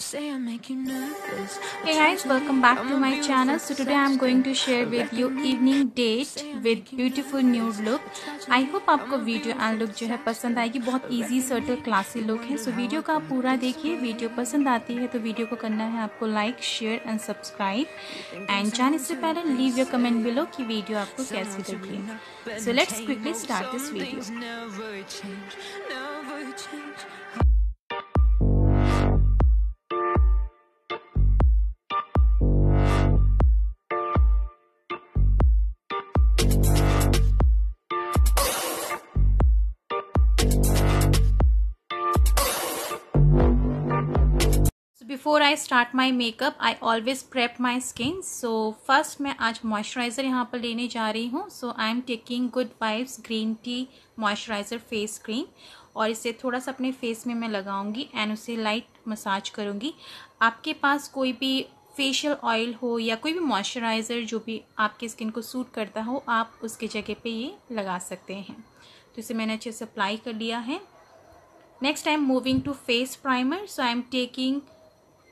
Hey guys, welcome back to my channel. So today I'm going to share with you evening date with beautiful nude look. I hope आपको video and look जो है पसंद आएगी बहुत easy सर्टल classy look है सो so, video का आप पूरा देखिए वीडियो पसंद आती है तो वीडियो को करना है आपको like share and subscribe and जाने से पहले लीव योर कमेंट बिलो कि वीडियो आपको कैसी लगी so let's quickly start this video before I start my makeup I always prep my skin so first मैं आज मॉइस्चराइज़र यहाँ पर लेने जा रही हूँ so I am taking good vibes green tea moisturiser face cream और इसे थोड़ा सा अपने फेस में मैं लगाऊंगी एंड उसे लाइट मसाज करूँगी आपके पास कोई भी फेशियल ऑयल हो या कोई भी मॉइस्चराइज़र जो भी आपकी स्किन को सूट करता हो आप उसके जगह पे ये लगा सकते हैं तो इसे मैंने अच्छे से अप्लाई कर लिया है next I am moving to face primer so I am taking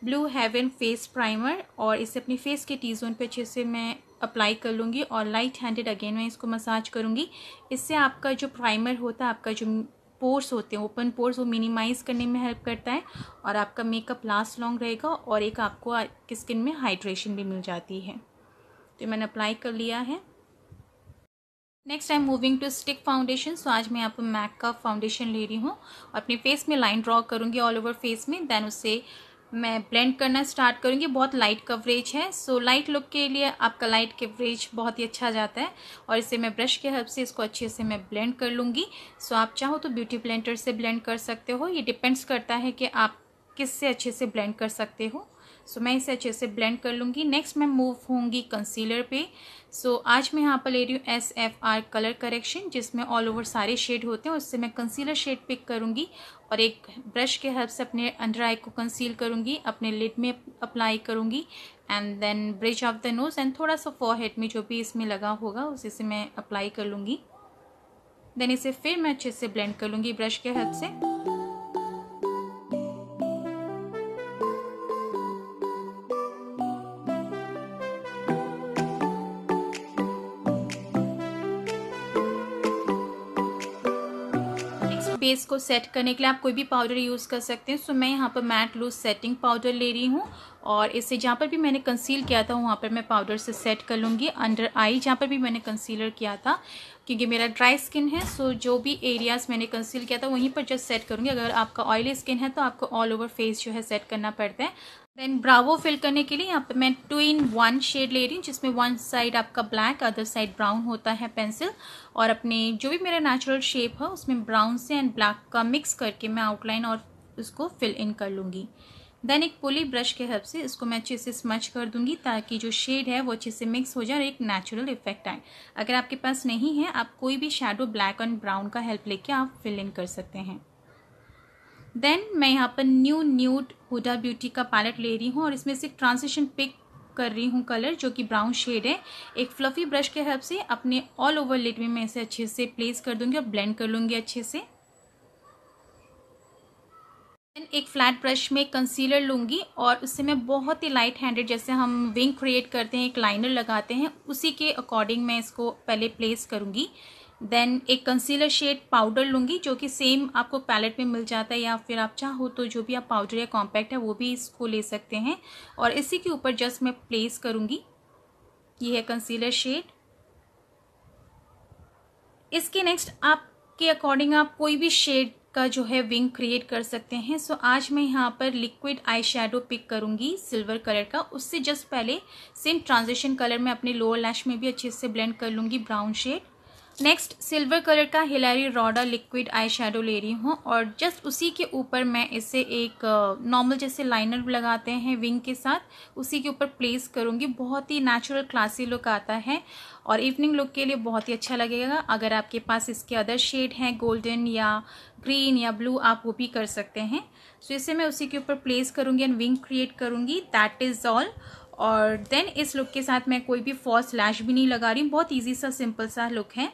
blue heaven face primer और इसे अपनी फेस के टी जोन पर अच्छे से मैं अप्लाई कर लूँगी और लाइट हैंडेड अगेन मैं इसको मसाज करूँगी इससे आपका जो प्राइमर होता है आपका जो पोर्स होते हैं ओपन पोर्स वो मिनिमाइज़ करने में हेल्प करता है और आपका मेकअप लास्ट लॉन्ग रहेगा और एक आपको आपकी स्किन में हाइड्रेशन भी मिल जाती है तो मैंने अप्लाई कर लिया है next I am moving to stick foundation so आज मैं आप मैक का फाउंडेशन ले रही हूँ अपने फेस में लाइन ड्रॉ करूँगी ऑल ओवर फेस में देन उससे मैं ब्लेंड करना स्टार्ट करूँगी बहुत लाइट कवरेज है सो लाइट लुक के लिए आपका लाइट कवरेज बहुत ही अच्छा जाता है और इसे मैं ब्रश के हेल्प से इसको अच्छे से मैं ब्लेंड कर लूँगी सो आप चाहो तो ब्यूटी ब्लेंडर से ब्लेंड कर सकते हो ये डिपेंड्स करता है कि आप किससे अच्छे से ब्लेंड कर सकते हो सो so, मैं इसे अच्छे से ब्लेंड कर लूँगी नेक्स्ट मैं मूव होंगी कंसीलर पे सो so, आज मैं यहाँ पर ले रही हूँ S F R colour correction जिसमें ऑल ओवर सारे शेड होते हैं उससे मैं कंसीलर शेड पिक करूँगी और एक ब्रश के हेल्प से अपने अंडर आई को कंसील करूँगी अपने लिड में अप्लाई करूँगी and then bridge of the nose and थोड़ा सा फॉर हेड में जो भी इसमें लगा होगा उसे से मैं अप्लाई कर लूँगी देन इसे फिर मैं अच्छे से ब्लेंड कर लूँगी ब्रश के हेल्प से बेस को सेट करने के लिए आप कोई भी पाउडर यूज़ कर सकते हैं सो मैं यहाँ पर मैट लूज सेटिंग पाउडर ले रही हूँ और इसे जहाँ पर भी मैंने कंसील किया था वहाँ पर मैं पाउडर से सेट कर लूँगी अंडर आई जहाँ पर भी मैंने कंसीलर किया था क्योंकि मेरा ड्राई स्किन है सो जो भी एरियाज़ मैंने कंसील किया था वहीं पर जस्ट सेट करूँगी अगर आपका ऑयली स्किन है तो आपको ऑल ओवर फेस जो है सेट करना पड़ता है देन ब्रावो फिल करने के लिए यहाँ पे मैं टू इन वन शेड ले रही हूँ जिसमें वन साइड आपका ब्लैक अदर साइड ब्राउन होता है पेंसिल और अपने जो भी मेरा नेचुरल शेप है उसमें ब्राउन से एंड ब्लैक का मिक्स करके मैं आउटलाइन और उसको फिल इन कर लूँगी देन एक पुली ब्रश के हेल्प से इसको मैं अच्छे से स्मच कर दूंगी ताकि जो शेड है वो अच्छे से मिक्स हो जाए और एक नेचुरल इफेक्ट आए अगर आपके पास नहीं है आप कोई भी शेडो ब्लैक एंड ब्राउन का हेल्प लेके आप फिल इन कर सकते हैं देन मैं यहाँ पर न्यू न्यूट हुडा ब्यूटी का पैलेट ले रही हूँ और इसमें से ट्रांसिशन पिक कर रही हूँ कलर जो कि ब्राउन शेड है एक फ्लफ़ी ब्रश के हेल्प से अपने ऑल ओवर लिट में मैं इसे अच्छे से प्लेस कर दूँगी और ब्लेंड कर लूँगी अच्छे से देन एक फ्लैट ब्रश में कंसीलर लूँगी और उससे मैं बहुत ही लाइट हैंडेड जैसे हम विंग क्रिएट करते हैं एक लाइनर लगाते हैं उसी के अकॉर्डिंग मैं इसको पहले प्लेस करूँगी देन एक कंसीलर शेड पाउडर लूँगी जो कि सेम आपको पैलेट में मिल जाता है या फिर आप चाहो तो जो भी आप पाउडर या कॉम्पैक्ट है वो भी इसको ले सकते हैं और इसी के ऊपर जस्ट मैं प्लेस करूँगी ये है कंसीलर शेड इसके नेक्स्ट आपके अकॉर्डिंग आप कोई भी शेड का जो है विंग क्रिएट कर सकते हैं सो so, आज मैं यहाँ पर लिक्विड आई शेडो पिक करूँगी सिल्वर कलर का उससे जस्ट पहले सेम ट्रांजिशन कलर में अपने लोअर लैश में भी अच्छे से ब्लेंड कर लूँगी brown shade next silver colour का Hilary Rhoda liquid eye shadow ले रही हूँ और जस्ट उसी के ऊपर मैं इसे एक नॉर्मल जैसे लाइनर लगाते हैं विंग के साथ उसी के ऊपर प्लेस करूँगी बहुत ही नेचुरल क्लासी लुक आता है और इवनिंग लुक के लिए बहुत ही अच्छा लगेगा अगर आपके पास इसके अदर शेड हैं गोल्डन या ग्रीन या ब्लू आप वो भी कर सकते हैं सो so, इसे मैं उसी के ऊपर प्लेस करूँगी एंड विंग क्रिएट करूँगी दैट इज़ ऑल और देन इस लुक के साथ मैं कोई भी फॉल्स लैश भी नहीं लगा रही हूँ बहुत ईजी सा सिंपल सा लुक है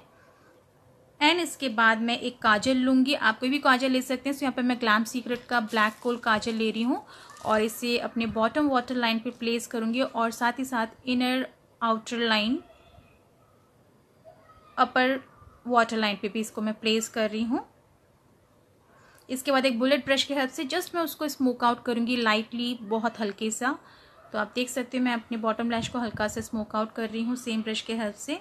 एंड इसके बाद मैं एक काजल लूंगी आप कोई भी काजल ले सकते हैं तो यहाँ पर मैं ग्लैम सीक्रेट का ब्लैक कोल काजल ले रही हूँ और इसे अपने बॉटम वाटर लाइन पर प्लेस करूँगी और साथ ही साथ inner outer line upper water line पर भी इसको मैं प्लेस कर रही हूँ इसके बाद एक बुलेट ब्रश की हेल्प से जस्ट मैं उसको स्मोक आउट करूँगी लाइटली बहुत हल्के सा तो आप देख सकते हो मैं अपने बॉटम लैश को हल्का सा स्मोक आउट कर रही हूँ सेम ब्रश के हेल्प से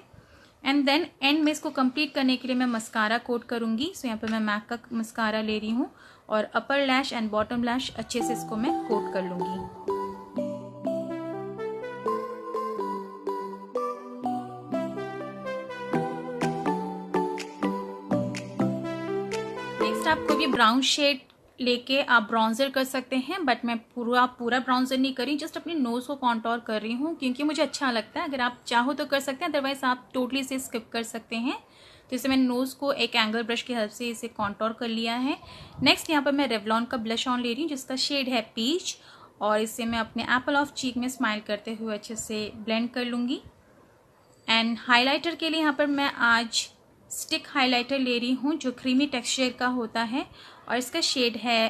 एंड देन एंड में इसको कंप्लीट करने के लिए मैं मस्कारा कोट करूंगी सो so, यहाँ पे मैं मैक का मस्कारा ले रही हूँ और अपर लैश एंड बॉटम लैश अच्छे से इसको मैं कोट कर लूंगी नेक्स्ट आपको भी ब्राउन शेड लेके आप ब्राउन्जर कर सकते हैं बट मैं पूरा पूरा ब्राउन्जर नहीं करी जस्ट अपने नोज़ को कॉन्टोर कर रही हूँ क्योंकि मुझे अच्छा लगता है अगर आप चाहो तो कर सकते हैं अदरवाइज आप टोटली इसे स्किप कर सकते हैं तो इसे मैंने नोज़ को एक एंगल ब्रश की हेल्प से इसे कॉन्टोर कर लिया है नेक्स्ट यहाँ पर मैं रेवलॉन का ब्लश ऑन ले रही हूँ जिसका शेड है पीच और इसे मैं अपने एप्पल ऑफ चीक में स्माइल करते हुए अच्छे से ब्लेंड कर लूँगी एंड हाइलाइटर के लिए यहाँ पर मैं आज स्टिक हाइलाइटर ले रही हूँ जो क्रीमी टेक्सचर का होता है और इसका शेड है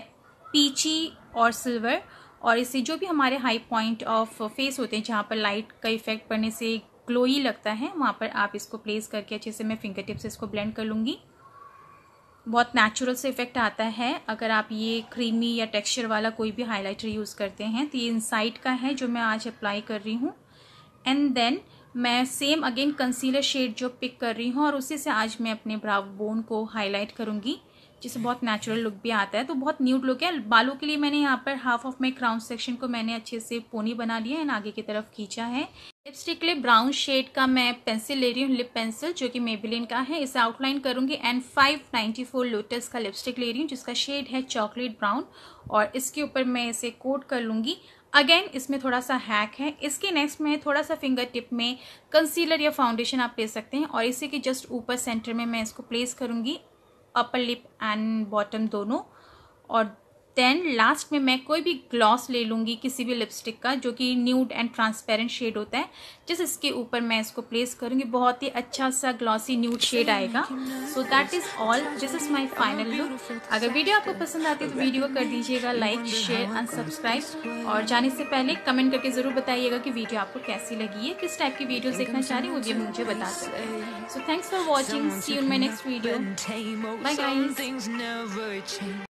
पीची और सिल्वर और इससे जो भी हमारे हाई पॉइंट ऑफ फेस होते हैं जहाँ पर लाइट का इफेक्ट पड़ने से ग्लोई लगता है वहाँ पर आप इसको प्लेस करके अच्छे से मैं फिंगर टिप से इसको ब्लेंड कर लूँगी बहुत नेचुरल से इफेक्ट आता है अगर आप ये क्रीमी या टेक्सचर वाला कोई भी हाइलाइटर यूज़ करते हैं तो ये इनसाइड का है जो मैं आज अप्लाई कर रही हूँ एंड देन मैं सेम अगेन कंसीलर शेड जो पिक कर रही हूँ और उसी से आज मैं अपने ब्राउ बोन को हाईलाइट करूँगी जिससे बहुत नेचुरल लुक भी आता है तो बहुत न्यूट लुक है बालों के लिए मैंने यहाँ पर half of my crown section को मैंने अच्छे से पोनी बना लिया एंड आगे की तरफ खींचा है लिपस्टिक लिए ब्राउन शेड का मैं पेंसिल ले रही हूँ लिप पेंसिल जो कि मेबिलिन का है इसे आउटलाइन करूँगी एंड 594 लोटस का लिपस्टिक ले रही हूँ जिसका शेड है चॉकलेट ब्राउन और इसके ऊपर मैं इसे कोट कर लूँगी अगेन इसमें थोड़ा सा हैक है इसके नेक्स्ट में थोड़ा सा फिंगर टिप में कंसीलर या फाउंडेशन आप ले सकते हैं और इसी के जस्ट ऊपर सेंटर में मैं इसको प्लेस करूँगी अपर लिप एंड बॉटम दोनों और देन लास्ट में मैं कोई भी ग्लॉस ले लूँगी किसी भी लिपस्टिक का जो कि न्यूड एंड ट्रांसपेरेंट शेड होता है जिस इसके ऊपर मैं इसको प्लेस करूँगी बहुत ही अच्छा सा ग्लॉसी न्यूड शेड आएगा so that is all this is my final look अगर वीडियो आपको पसंद आती है तो वीडियो कर दीजिएगा लाइक शेयर एंड सब्सक्राइब और जाने से पहले कमेंट करके ज़रूर बताइएगा कि वीडियो आपको कैसी लगी है किस टाइप की वीडियो देखना चाह रही वो भी मुझे बता सकते हैं so thanks for watching see you my next video